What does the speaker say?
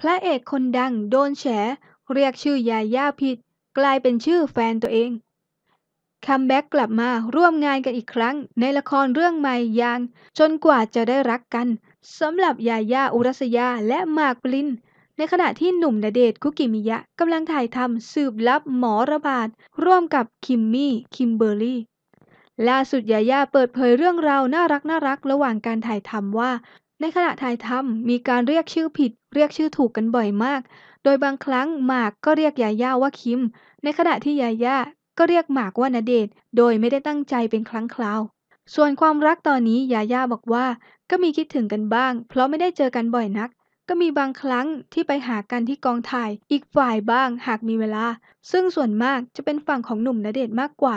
พระเอกคนดังโดนแฉเรียกชื่อยาย่าผิดกลายเป็นชื่อแฟนตัวเองคัมแบ็กกลับมาร่วมงานกันอีกครั้ง ในละครเรื่องใหม่อย่างจนกว่าจะได้รักกันสำหรับยาย่าอุรัสยาและมากปลินในขณะที่หนุ่มนาเดชคุกิมิยะกำลังถ่ายทำสืบลับหมอระบาด ร่วมกับ คิมมี่ คิมเบอร์รี่ ล่าสุดยาย่าเปิดเผยเรื่องราวน่ารักน่ารักระหว่างการถ่ายทำว่าในขณะถ่ายทำมีการเรียกชื่อผิดเรียกชื่อถูกกันบ่อยมาก โดยบางครั้งหมากก็เรียกยาย่าว่าคิม ในขณะที่ยาย่าก็เรียกหมากว่านาเดช โดยไม่ได้ตั้งใจเป็นครั้งคราว ส่วนความรักตอนนี้ยาย่าบอกว่าก็มีคิดถึงกันบ้าง เพราะไม่ได้เจอกันบ่อยนัก ก็มีบางครั้งที่ไปหากันที่กองถ่าย อีกฝ่ายบ้างหากมีเวลา ซึ่งส่วนมากจะเป็นฝั่งของหนุ่มนาเดชมากกว่า